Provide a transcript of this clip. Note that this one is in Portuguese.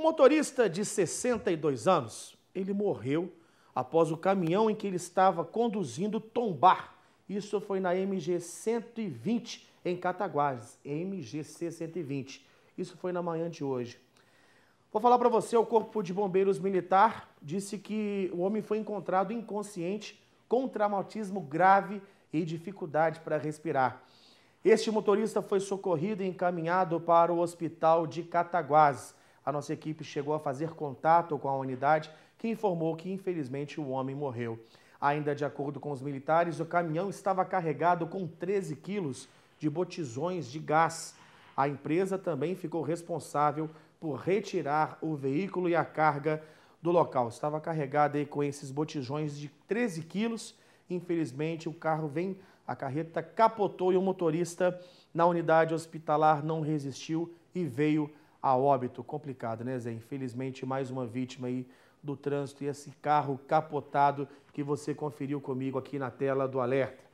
Um motorista de 62 anos, ele morreu após o caminhão em que ele estava conduzindo tombar. Isso foi na MG 120 em Cataguases, MGC 120. Isso foi na manhã de hoje. Vou falar para você, o Corpo de Bombeiros Militar disse que o homem foi encontrado inconsciente com traumatismo grave e dificuldade para respirar. Este motorista foi socorrido e encaminhado para o hospital de Cataguases. A nossa equipe chegou a fazer contato com a unidade, que informou que infelizmente o homem morreu. Ainda de acordo com os militares, o caminhão estava carregado com 13 quilos de botijões de gás. A empresa também ficou responsável por retirar o veículo e a carga do local. Estava carregada aí com esses botijões de 13 quilos. Infelizmente, o carro vem, a carreta capotou e o motorista na unidade hospitalar não resistiu e veio a óbito. Complicado, né, Zé? Infelizmente, mais uma vítima aí do trânsito e esse carro capotado que você conferiu comigo aqui na tela do alerta.